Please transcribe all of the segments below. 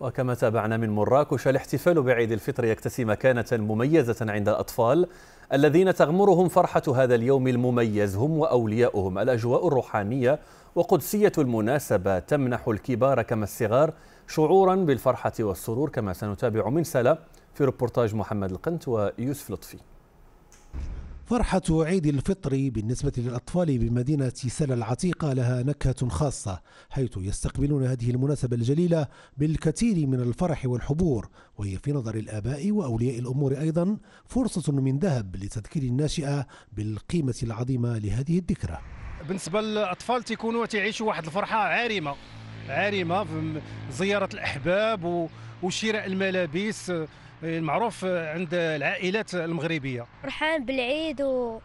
وكما تابعنا من مراكش الاحتفال بعيد الفطر يكتسي مكانة مميزة عند الأطفال الذين تغمرهم فرحة هذا اليوم المميز هم وأولياؤهم الأجواء الروحانية وقدسية المناسبة تمنح الكبار كما الصغار شعورا بالفرحة والسرور كما سنتابع من سلا في ربورتاج محمد القنت ويوسف لطفي فرحة عيد الفطر بالنسبة للأطفال بمدينة سلا العتيقة لها نكهة خاصة حيث يستقبلون هذه المناسبة الجليلة بالكثير من الفرح والحبور وهي في نظر الآباء وأولياء الأمور أيضا فرصة من ذهب لتذكير الناشئة بالقيمة العظيمة لهذه الذكرى بالنسبة للأطفال تيكونوا تعيشوا واحد الفرحة عارمة عارمة في زيارة الأحباب وشراء الملابس المعروف عند العائلات المغربيه فرحان بالعيد و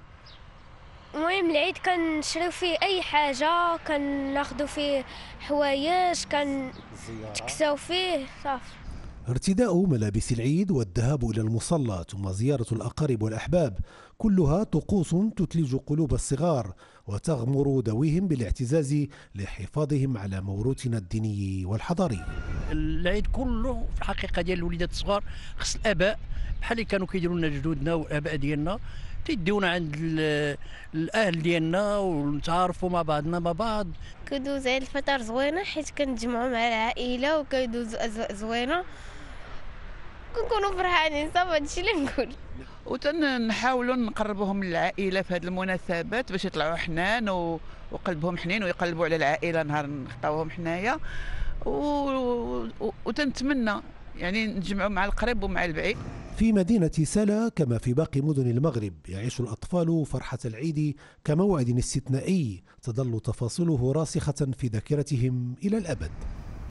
المهم العيد كنشريو فيه اي حاجه كناخذوا فيه حوايج كان تكساو فيه صافي ارتداء ملابس العيد والذهاب الى المصلى ثم زياره الاقارب والاحباب كلها طقوس تثلج قلوب الصغار وتغمر ذويهم بالاعتزاز لحفاظهم على موروثنا الديني والحضاري العيد كله في الحقيقه ديال الوليدات الصغار خص الاباء بحال اللي كانوا كيديروا لنا جدودنا والاباء ديالنا تيديونا عند الاهل ديالنا ونتعارفوا مع بعضنا مع بعض كدوز عيد الفطر زوينه حيت كنتجمعوا مع العائله وكيدوز زوينه كنكونوا فرحانين صافي هادشي اللي نقول وتنحاولوا نقربوهم للعائله في هذه المناسبات باش يطلعوا حنان و... وقلبهم حنين ويقلبوا على العائله نهار نخطاوهم حنايا و... و... وتنتمنى يعني نجمعوا مع القريب ومع البعيد في مدينة سلا كما في باقي مدن المغرب يعيش الأطفال فرحة العيد كموعد استثنائي تظل تفاصيله راسخة في ذاكرتهم إلى الأبد